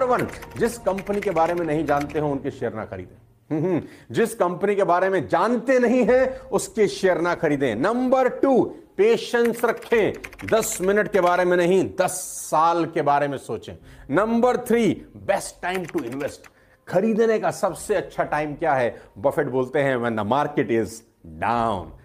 number one जिस company के बारे में नहीं जानते हो उनके शेयर ना खरीदें हम्म, हम्म, जिस कंपनी के बारे में जानते नहीं है उसके शेयर ना खरीदें नंबर टू पेशेंस रखें दस मिनट के बारे में नहीं दस साल के बारे में सोचें number three best time to invest खरीदने का सबसे अच्छा टाइम क्या है बफेट बोलते हैं when the market is down